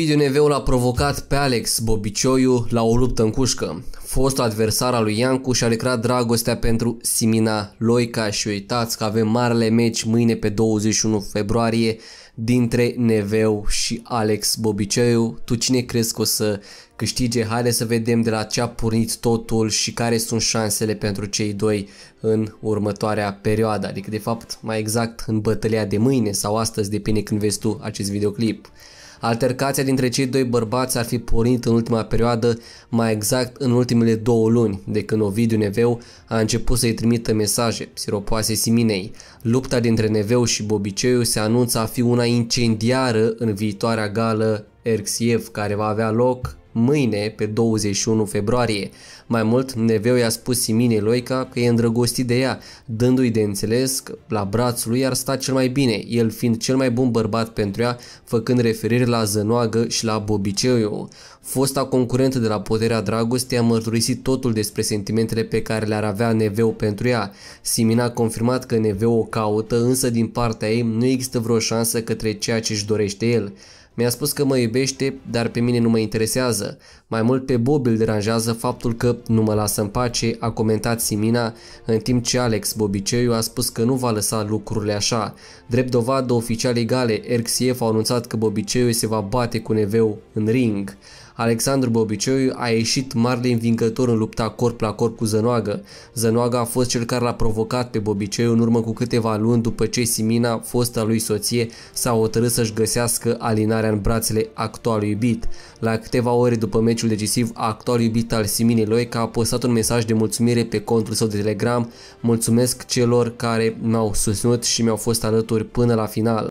PDNV-ul a provocat pe Alex Bobicioiu la o luptă în cușcă. Fost adversar al lui Iancu și-a lucrat dragostea pentru Simina Loica și uitați că avem marele meci mâine pe 21 februarie dintre Neveu și Alex Bobiceu. Tu cine crezi că o să câștige? Haide să vedem de la ce a pornit totul și care sunt șansele pentru cei doi în următoarea perioadă. Adică de fapt mai exact în bătălia de mâine sau astăzi, depinde când vezi tu acest videoclip. Altercația dintre cei doi bărbați ar fi pornit în ultima perioadă, mai exact în ultimele două luni, de când Ovidiu Neveu a început să-i trimită mesaje siropoase Siminei. Lupta dintre Neveu și Bobiceiu se anunță a fi una incendiară în viitoarea gală Erxiev, care va avea loc mâine, pe 21 februarie. Mai mult, Neveu i-a spus Siminei Loica că e îndrăgostit de ea, dându-i de înțeles că la brațul lui ar sta cel mai bine, el fiind cel mai bun bărbat pentru ea, făcând referire la Zănoagă și la Bobiceiu. Fosta concurentă de la Puterea Dragostei a mărturisit totul despre sentimentele pe care le-ar avea Neveu pentru ea. Simina a confirmat că Neveu o caută, însă din partea ei nu există vreo șansă către ceea ce își dorește el. Mi-a spus că mă iubește, dar pe mine nu mă interesează. Mai mult pe Bob îl deranjează faptul că nu mă lasă în pace, a comentat Simina, în timp ce Alex Bobiceiu a spus că nu va lăsa lucrurile așa. Drept dovadă oficiale egale, Erxiev, au anunțat că Bobiceiu se va bate cu Neveu în ring. Alexandru Bobicioiu a ieșit mare învingător în lupta corp la corp cu Zănoagă. Zănoagă a fost cel care l-a provocat pe Bobicioiu în urmă cu câteva luni după ce Simina, fosta lui soție, s-a hotărât să-și găsească alinarea în brațele actualului iubit. La câteva ore după meciul decisiv, actualul iubit al Siminei Loica a postat un mesaj de mulțumire pe contul său de Telegram. Mulțumesc celor care m-au susținut și mi-au fost alături până la final.